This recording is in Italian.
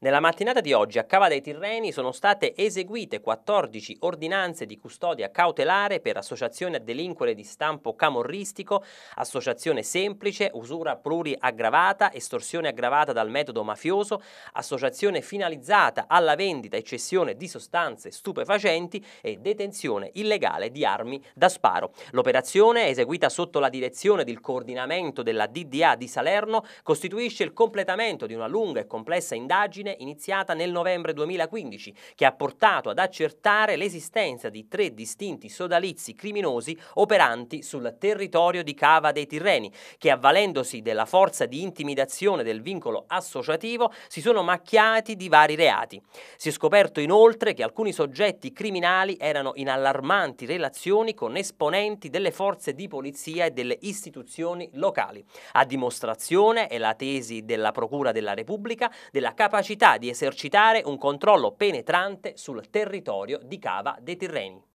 Nella mattinata di oggi a Cava dei Tirreni sono state eseguite 14 ordinanze di custodia cautelare per associazione a delinquere di stampo camorristico, associazione semplice, usura pluri aggravata, estorsione aggravata dal metodo mafioso, associazione finalizzata alla vendita e cessione di sostanze stupefacenti e detenzione illegale di armi da sparo. L'operazione, eseguita sotto la direzione del coordinamento della DDA di Salerno, costituisce il completamento di una lunga e complessa indagine indagine iniziata nel novembre 2015 che ha portato ad accertare l'esistenza di tre distinti sodalizi criminosi operanti sul territorio di Cava dei Tirreni che avvalendosi della forza di intimidazione del vincolo associativo si sono macchiati di vari reati. Si è scoperto inoltre che alcuni soggetti criminali erano in allarmanti relazioni con esponenti delle forze di polizia e delle istituzioni locali. A dimostrazione è la tesi della Procura della Repubblica della capacità capacità di esercitare un controllo penetrante sul territorio di Cava dei Tirreni.